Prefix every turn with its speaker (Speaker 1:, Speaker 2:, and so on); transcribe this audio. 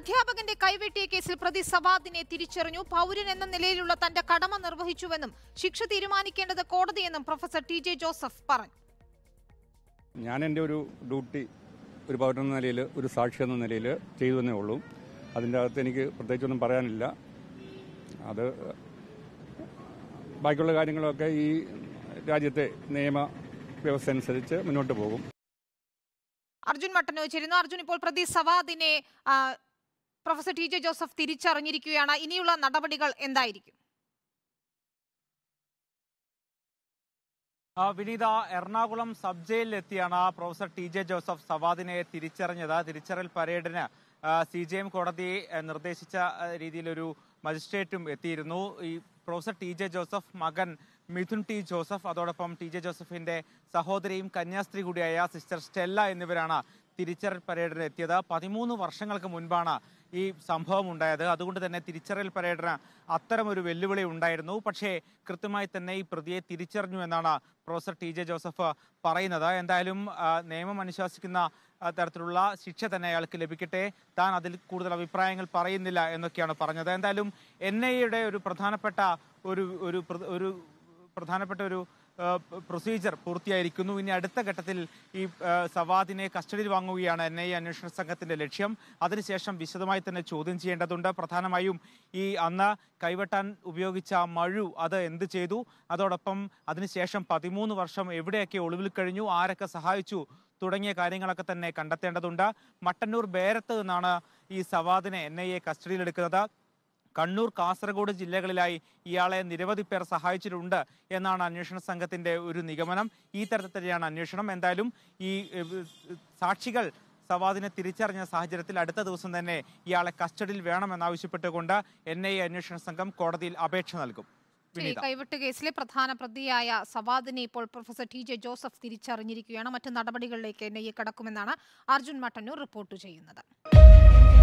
Speaker 1: അധ്യാപകന്റെ കൈവെട്ടിയ കേസിൽ പ്രതി സവാദിനെ തിരിച്ചറിഞ്ഞു പൗരൻ എന്ന നിലയിലുള്ള തന്റെ കടമ നിർവഹിച്ചുവെന്നും ശിക്ഷ തീരുമാനിക്കേണ്ടത് കോടതിയെന്നും പ്രൊഫസർ ടി ജെ ജോസഫ് പറഞ്ഞു
Speaker 2: ഞാൻ എൻ്റെ ഒരു ഡ്യൂട്ടി ഒരു പൗരൻ എന്ന നിലയിൽ ഒരു സാക്ഷി എന്ന നിലയിൽ ചെയ്തു എന്നേ ഉള്ളൂ അതിൻ്റെ അകത്ത് എനിക്ക് പ്രത്യേകിച്ചൊന്നും പറയാനില്ല അത് ബാക്കിയുള്ള കാര്യങ്ങളൊക്കെ ഈ രാജ്യത്തെ നിയമ വ്യവസ്ഥ അനുസരിച്ച് മുന്നോട്ട് പോകും
Speaker 1: അർജുൻ മട്ടനോ ചേരുന്നു അർജുൻ ഇപ്പോൾ പ്രതി സവാദിനെ പ്രൊഫസർ ടി ജെ ജോസഫ് തിരിച്ചറിഞ്ഞിരിക്കുകയാണ് ഇനിയുള്ള നടപടികൾ എന്തായിരിക്കും
Speaker 3: വിനീത എറണാകുളം സബ് ജയിലിലെത്തിയാണ് പ്രൊഫസർ ടി ജെ ജോസഫ് സവാദിനെ തിരിച്ചറിഞ്ഞത് തിരിച്ചറിൽ പരേഡിന് സി ജെ എം കോടതി നിർദ്ദേശിച്ച രീതിയിലൊരു മജിസ്ട്രേറ്റും എത്തിയിരുന്നു ഈ പ്രൊഫസർ ടി ജെ ജോസഫ് മകൻ മിഥുൻ ടി ജോസഫ് അതോടൊപ്പം ടി ജെ ജോസഫിന്റെ സഹോദരിയും കന്യാസ്ത്രീ കൂടിയായ സിസ്റ്റർ സ്റ്റെല്ല എന്നിവരാണ് തിരിച്ചറിൽ പരേഡിന് എത്തിയത് പതിമൂന്ന് വർഷങ്ങൾക്ക് മുൻപാണ് ഈ സംഭവം ഉണ്ടായത് അതുകൊണ്ട് തന്നെ തിരിച്ചറിയൽ അത്തരം ഒരു വെല്ലുവിളി ഉണ്ടായിരുന്നു പക്ഷേ കൃത്യമായി തന്നെ ഈ പ്രതിയെ തിരിച്ചറിഞ്ഞു എന്നാണ് പ്രൊഫസർ ടി ജെ ജോസഫ് പറയുന്നത് എന്തായാലും നിയമം അനുശാസിക്കുന്ന തരത്തിലുള്ള ശിക്ഷ തന്നെ അയാൾക്ക് ലഭിക്കട്ടെ താൻ അതിൽ കൂടുതൽ അഭിപ്രായങ്ങൾ പറയുന്നില്ല എന്നൊക്കെയാണ് പറഞ്ഞത് എന്തായാലും എൻ ഐ എയുടെ ഒരു പ്രധാനപ്പെട്ട ഒരു ഒരു പ്രധാനപ്പെട്ട ഒരു പ്രൊസീജിയർ പൂർത്തിയായിരിക്കുന്നു ഇനി അടുത്ത ഘട്ടത്തിൽ ഈ സവാദിനെ കസ്റ്റഡിയിൽ വാങ്ങുകയാണ് എൻ ഐ അന്വേഷണ സംഘത്തിന്റെ ലക്ഷ്യം അതിനുശേഷം വിശദമായി തന്നെ ചോദ്യം ചെയ്യേണ്ടതുണ്ട് പ്രധാനമായും ഈ അന്ന് കൈവെട്ടാൻ ഉപയോഗിച്ച മഴു അത് എന്ത് ചെയ്തു അതോടൊപ്പം അതിനുശേഷം പതിമൂന്ന് വർഷം എവിടെയൊക്കെ ഒളിവിൽ കഴിഞ്ഞു ആരൊക്കെ സഹായിച്ചു തുടങ്ങിയ കാര്യങ്ങളൊക്കെ തന്നെ കണ്ടെത്തേണ്ടതുണ്ട് മട്ടന്നൂർ ബേരത്ത് നിന്നാണ് ഈ സവാദിനെ എൻ ഐ എ കസ്റ്റഡിയിലെടുക്കുന്നത് കണ്ണൂർ കാസർഗോഡ് ജില്ലകളിലായി ഇയാളെ നിരവധി പേർ സഹായിച്ചിട്ടുണ്ട് എന്നാണ് അന്വേഷണ സംഘത്തിന്റെ ഒരു നിഗമനം ഈ തരത്തിൽ തന്നെയാണ് അന്വേഷണം എന്തായാലും ഈ സാക്ഷികൾ സവാദിനെ തിരിച്ചറിഞ്ഞ സാഹചര്യത്തിൽ അടുത്ത ദിവസം തന്നെ ഇയാളെ കസ്റ്റഡിയിൽ വേണമെന്നാവശ്യപ്പെട്ടുകൊണ്ട് എൻ ഐ അന്വേഷണ സംഘം കോടതിയിൽ അപേക്ഷ നൽകും
Speaker 1: കൈവിട്ട് കേസിലെ പ്രധാന പ്രതിയായ സവാദിനെ ഇപ്പോൾ പ്രൊഫസർ ടി ജെ ജോസഫ് തിരിച്ചറിഞ്ഞിരിക്കുകയാണ് മറ്റു നടപടികളിലേക്ക് എൻ ഐ എ കടക്കുമെന്നാണ് അർജുൻ മട്ടന്നൂർ റിപ്പോർട്ട് ചെയ്യുന്നത്